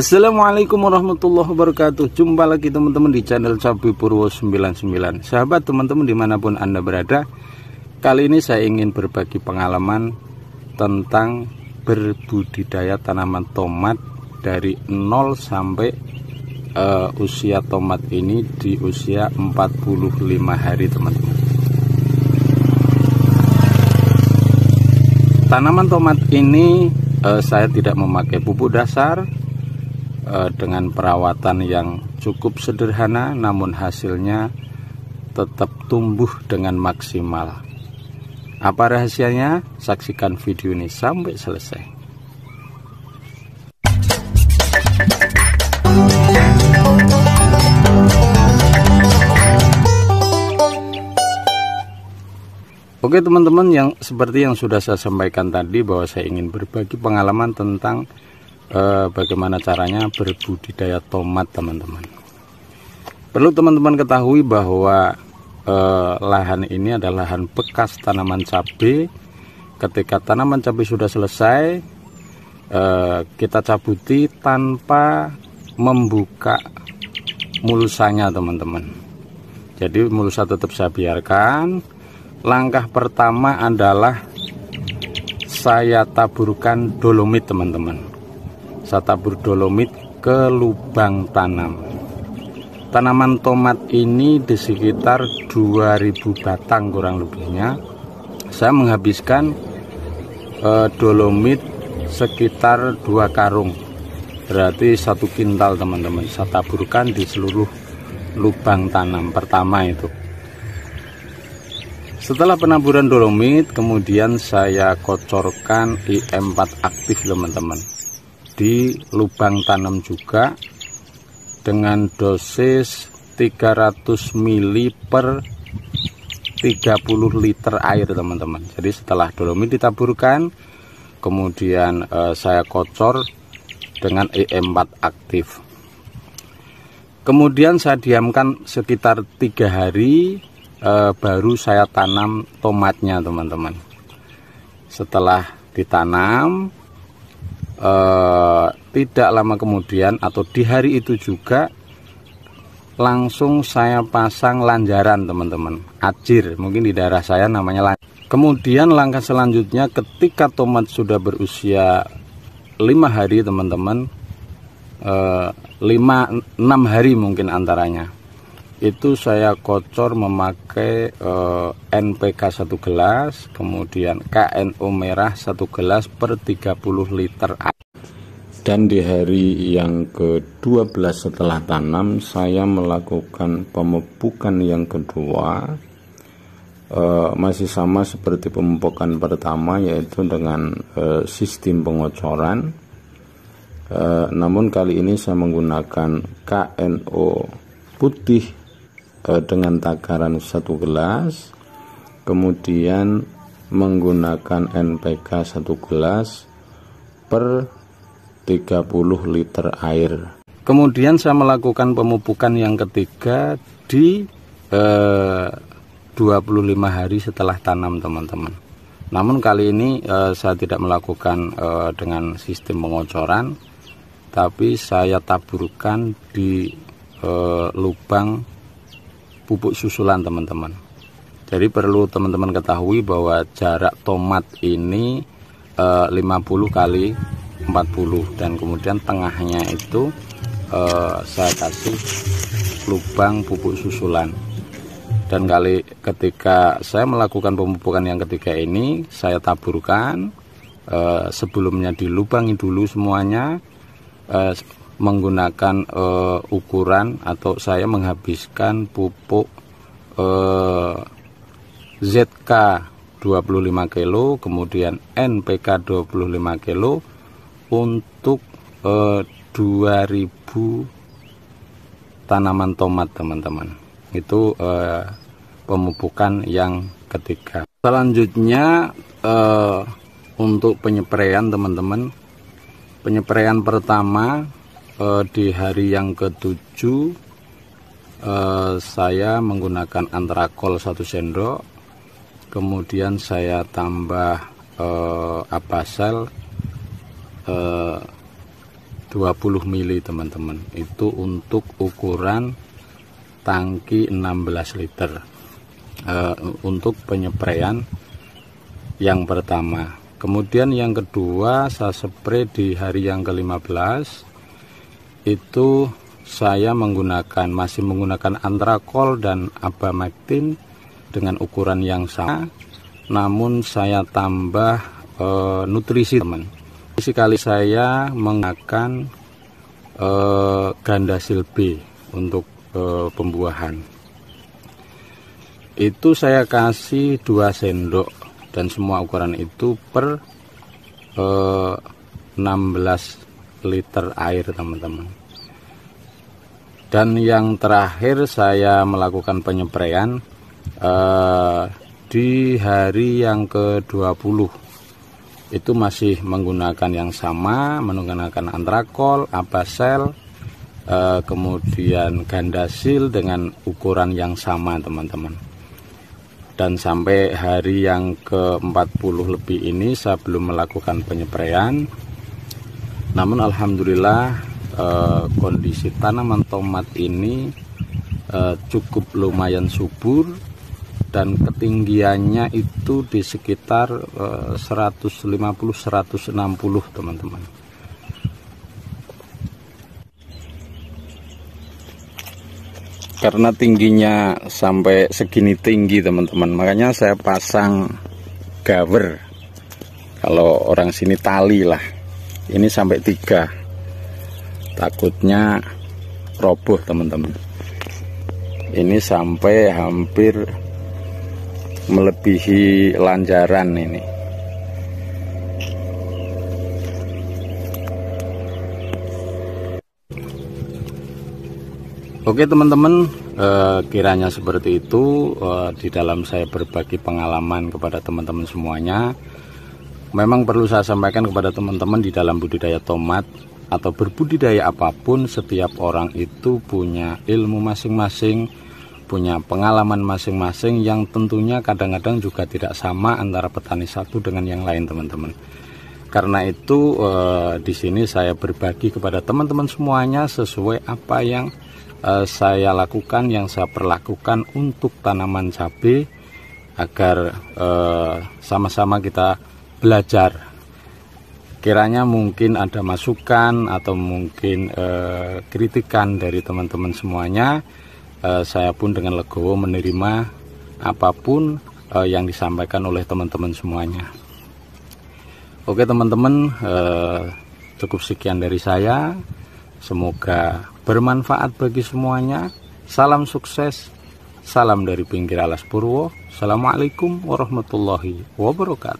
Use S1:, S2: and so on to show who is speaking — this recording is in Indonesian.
S1: Assalamualaikum warahmatullahi wabarakatuh Jumpa lagi teman-teman di channel Cabi Purwo 99 Sahabat teman-teman dimanapun anda berada Kali ini saya ingin berbagi pengalaman Tentang berbudidaya tanaman tomat Dari 0 sampai uh, usia tomat ini di usia 45 hari teman-teman Tanaman tomat ini uh, saya tidak memakai pupuk dasar Eh, dengan perawatan yang cukup sederhana namun hasilnya tetap tumbuh dengan maksimal. Apa rahasianya? Saksikan video ini sampai selesai. Oke teman-teman yang seperti yang sudah saya sampaikan tadi bahwa saya ingin berbagi pengalaman tentang eh, bagaimana caranya berbudidaya tomat teman-teman perlu teman-teman ketahui bahwa eh, lahan ini adalah lahan bekas tanaman cabai ketika tanaman cabai sudah selesai eh, kita cabuti tanpa membuka mulsanya teman-teman jadi mulsa tetap saya biarkan langkah pertama adalah saya taburkan dolomit teman-teman saya tabur dolomit ke lubang tanam tanaman tomat ini di sekitar 2000 batang kurang lebihnya saya menghabiskan eh, dolomit sekitar dua karung berarti satu kintal teman-teman saya taburkan di seluruh lubang tanam pertama itu setelah penaburan dolomit, kemudian saya kocorkan IM4 aktif teman-teman di lubang tanam juga dengan dosis 300 ml per 30 liter air teman-teman jadi setelah dolomit ditaburkan kemudian eh, saya kocor dengan e EM4 aktif kemudian saya diamkan sekitar tiga hari eh, baru saya tanam tomatnya teman-teman setelah ditanam Eh, tidak lama kemudian atau di hari itu juga langsung saya pasang lanjaran teman-teman acir mungkin di daerah saya namanya lanjaran kemudian langkah selanjutnya ketika tomat sudah berusia lima hari teman-teman eh, lima enam hari mungkin antaranya itu saya kocor memakai eh, NPK 1 gelas, kemudian KNO merah 1 gelas per 30 liter air. Dan di hari yang ke-12 setelah tanam, saya melakukan pemupukan yang kedua. e, masih sama seperti pemupukan pertama yaitu dengan e, sistem pengocoran. Eh, namun kali ini saya menggunakan KNO putih Eh, dengan takaran satu gelas kemudian menggunakan NPK satu gelas per 30 liter air kemudian saya melakukan pemupukan yang ketiga di eh, 25 hari setelah tanam teman-teman namun kali ini eh, saya tidak melakukan eh, dengan sistem pengocoran tapi saya taburkan di eh, lubang pupuk susulan teman-teman jadi perlu teman-teman ketahui bahwa jarak tomat ini e, eh, 50 kali 40 dan kemudian tengahnya itu e, saya kasih lubang pupuk susulan dan kali ketika saya melakukan pemupukan yang ketiga ini saya taburkan e, sebelumnya dilubangi dulu semuanya e, menggunakan uh, ukuran atau saya menghabiskan pupuk uh, ZK 25 kilo kemudian NPK 25 kilo untuk uh, eh, 2000 tanaman tomat teman-teman itu uh, pemupukan yang ketiga selanjutnya uh, untuk penyepraian teman-teman penyepraian pertama uh, di hari yang ketujuh uh, saya menggunakan antrakol satu sendok, kemudian saya tambah apa apasel uh, 20 mili teman-teman. Itu untuk ukuran tangki 16 liter eh, untuk penyepraian yang pertama. Kemudian yang kedua saya spray di hari yang ke-15 itu saya menggunakan masih menggunakan antrakol dan abamectin dengan ukuran yang sama namun saya tambah e, nutrisi teman sekali saya menggunakan e, eh, gandasil B untuk e, pembuahan itu saya kasih 2 sendok dan semua ukuran itu per e, 16 liter air teman-teman dan yang terakhir saya melakukan penyemprean eh, di hari yang ke-20 itu masih menggunakan yang sama menggunakan antrakol, abasel eh, kemudian gandasil dengan ukuran yang sama teman-teman dan sampai hari yang ke-40 lebih ini saya belum melakukan penyemprean namun alhamdulillah eh, kondisi tanaman tomat ini eh, cukup lumayan subur dan ketinggiannya itu di sekitar 150-160 eh, teman-teman. Karena tingginya sampai segini tinggi teman-teman, makanya saya pasang gawer. Kalau orang sini tali lah ini sampai tiga takutnya roboh teman-teman ini sampai hampir melebihi lanjaran ini Oke teman-teman, eh, kiranya seperti itu eh, di dalam saya berbagi pengalaman kepada teman-teman semuanya. Memang perlu saya sampaikan kepada teman-teman di dalam budidaya tomat atau berbudidaya apapun, setiap orang itu punya ilmu masing-masing, punya pengalaman masing-masing yang tentunya kadang-kadang juga tidak sama antara petani satu dengan yang lain, teman-teman. Karena itu eh, di sini saya berbagi kepada teman-teman semuanya sesuai apa yang eh, saya lakukan, yang saya perlakukan untuk tanaman cabai agar eh, sama-sama eh, sama -sama kita belajar kiranya mungkin ada masukan atau mungkin eh, kritikan dari teman-teman semuanya eh, saya pun dengan legowo menerima apapun eh, yang disampaikan oleh teman-teman semuanya oke teman-teman eh, cukup sekian dari saya semoga bermanfaat bagi semuanya salam sukses salam dari pinggir alas purwo assalamualaikum warahmatullahi wabarakatuh